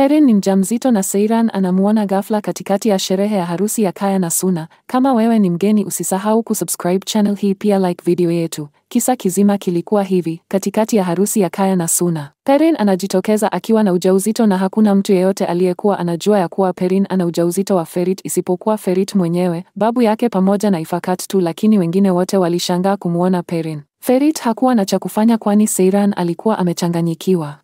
Herin ni mjamzito na Seiran anamuona ghafla katikati ya sherehe ya harusi ya Kaya na Suna. Kama wewe ni mgeni usisahau kusubscribe channel hii pia like video yetu. Kisa kizima kilikuwa hivi, katikati ya harusi ya Kaya na Suna, Perrin anajitokeza akiwa na ujauzito na hakuna mtu yeyote aliyekuwa anajua ya kuwa Perrin ana ujauzito wa Ferit isipokuwa Ferit mwenyewe, babu yake pamoja na Ifakat tu, lakini wengine wote walishangaa kumwona Perrin. Ferit hakuwa na cha kufanya kwani Seiran alikuwa amechanganyikiwa.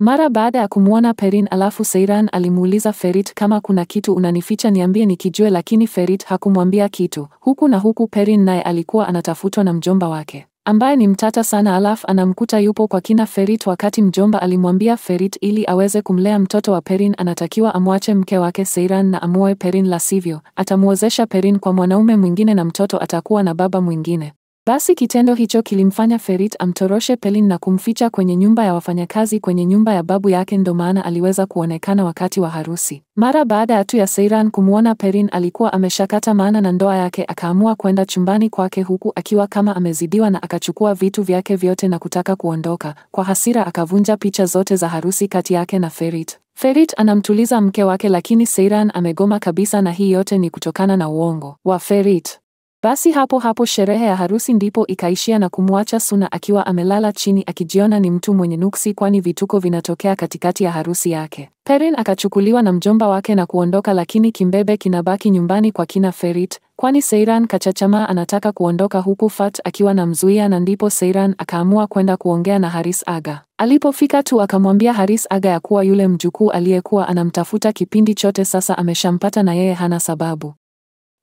Mara baada ya kumwona Perrin alafu Seiran alimuuliza Ferit kama kuna kitu unanificha niambie nikijue lakini Ferit hakumwambia kitu. Huku na huku Perrin naye alikuwa anatafutwa na mjomba wake ambaye ni mtata sana alafu anamkuta yupo kwa kina Ferit wakati mjomba alimwambia Ferit ili aweze kumlea mtoto wa Perrin anatakiwa amwache mke wake Seiran na amuoe Perrin la sivyo atamwozesha Perrin kwa mwanaume mwingine na mtoto atakuwa na baba mwingine. Basi kitendo hicho kilimfanya Ferit amtoroshe Pelin na kumficha kwenye nyumba ya wafanyakazi kwenye nyumba ya babu yake ndo maana aliweza kuonekana wakati wa harusi. Mara baada ya tu ya Seiran kumwona perin alikuwa ameshakata maana na ndoa yake akaamua kwenda chumbani kwake huku akiwa kama amezidiwa na akachukua vitu vyake vyote na kutaka kuondoka. Kwa hasira akavunja picha zote za harusi kati yake na Ferit. Ferit anamtuliza mke wake lakini Seiran amegoma kabisa na hii yote ni kutokana na uongo wa Ferit. Basi hapo hapo sherehe ya harusi ndipo ikaishia na kumwacha Suna akiwa amelala chini akijiona ni mtu mwenye nuksi kwani vituko vinatokea katikati ya harusi yake. Perrin akachukuliwa na mjomba wake na kuondoka lakini kimbebe kinabaki nyumbani kwa kina Ferit, kwani Seiran kachachamaa anataka kuondoka huku Fat akiwa na mzuia na ndipo Seiran akaamua kwenda kuongea na Haris Aga. Alipofika tu akamwambia Haris Aga ya kuwa yule mjukuu aliyekuwa anamtafuta kipindi chote sasa ameshampata na yeye hana sababu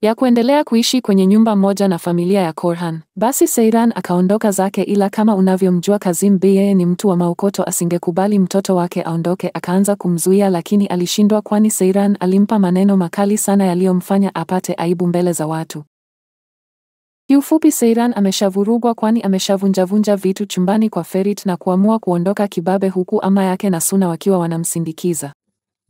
ya kuendelea kuishi kwenye nyumba moja na familia ya Korhan. Basi Seiran akaondoka zake, ila kama unavyomjua Kazim Bey, yeye ni mtu wa maokoto, asingekubali mtoto wake aondoke. Akaanza kumzuia lakini alishindwa, kwani Seiran alimpa maneno makali sana yaliyomfanya apate aibu mbele za watu. Kiufupi, Seiran ameshavurugwa, kwani ameshavunjavunja vitu chumbani kwa Ferit na kuamua kuondoka kibabe, huku ama yake na Suna wakiwa wanamsindikiza.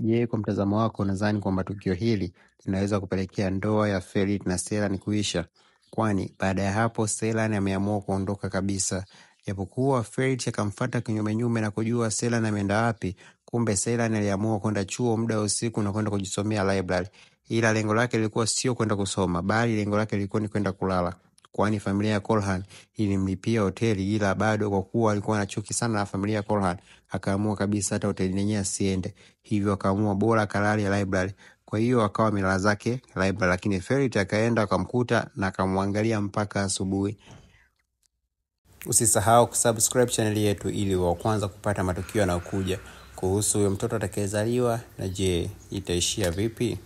Je, kwa mtazamo wako unadhani kwamba tukio hili linaweza kupelekea ndoa ya Ferit na Selan kuisha? Kwani baada ya hapo Selan ameamua kuondoka kabisa, japokuwa Ferit akamfata kinyumenyume na kujua Selan ameenda wapi. Kumbe Selan aliamua kwenda chuo muda wa usiku na kwenda kujisomea library, ila lengo lake lilikuwa sio kwenda kusoma, bali lengo lake lilikuwa ni kwenda kulala kwani familia ya Coleman ilimlipia hoteli ila bado kwa kuwa alikuwa na chuki sana na familia ya Coleman akaamua kabisa hata hoteli yenyewe asiende, hivyo akaamua bora kalali ya library. Kwa hiyo akawa amelala zake library, lakini Ferit akaenda akamkuta na akamwangalia mpaka asubuhi. Usisahau kusubscribe channel yetu ili wa kwanza kupata matukio yanayokuja kuhusu huyo mtoto atakayezaliwa na je, itaishia vipi?